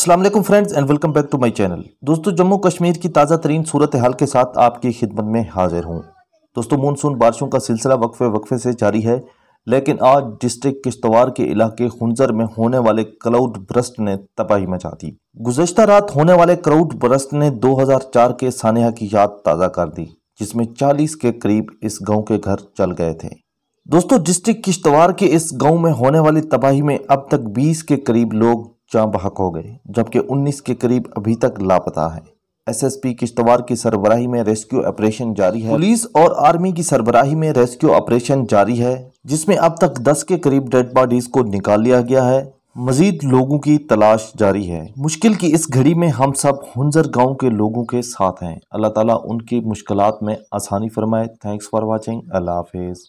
Aslam friends and welcome back to my channel दोस्तों जम्मू कश्मीर की ताज़ा तरीन सूरत हाल के साथ आपकी खिदमत में हाजिर हूँ दोस्तों मानसून बारिशों का सिलसिला वक्फे वक्फे से जारी है लेकिन आज डिस्ट्रिक्ट किश्तवाड़ के इलाके खुंजर में होने वाले क्लाउड ब्रस्ट ने तबाही मचा दी गुजशत रात होने वाले क्लाउड ब्रस्ट ने 2004 के सानहा की याद ताज़ा कर दी जिसमें चालीस के करीब इस गाँव के घर चल गए थे दोस्तों डिस्ट्रिक्ट किश्तवाड़ के इस गांव में होने वाली तबाही में अब तक 20 के करीब लोग चाँप बहक हो गए जबकि 19 के करीब अभी तक लापता है एसएसपी किश्तवाड़ की सरबराही में रेस्क्यू ऑपरेशन जारी है पुलिस और आर्मी की सरबराही में रेस्क्यू ऑपरेशन जारी है जिसमें अब तक 10 के करीब डेड बॉडीज को निकाल लिया गया है मजीद लोगों की तलाश जारी है मुश्किल की इस घड़ी में हम सब हंजर गांव के लोगों के साथ हैं अल्लाह ताला उनकी मुश्किलात में आसानी फरमाए थैंक्स फॉर वाचिंग अल्लाह हाफिज़